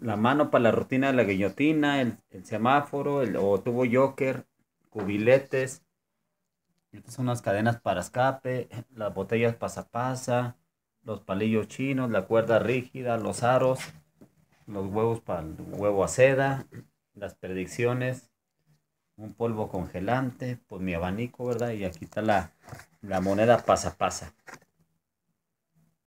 la mano para la rutina de la guillotina, el, semáforo, el, o tubo Joker, cubiletes. Estas son las cadenas para escape, las botellas pasa-pasa, los palillos chinos, la cuerda rígida, los aros, los huevos para el huevo a seda, las predicciones, un polvo congelante, pues mi abanico, ¿verdad? Y aquí está la, la moneda pasa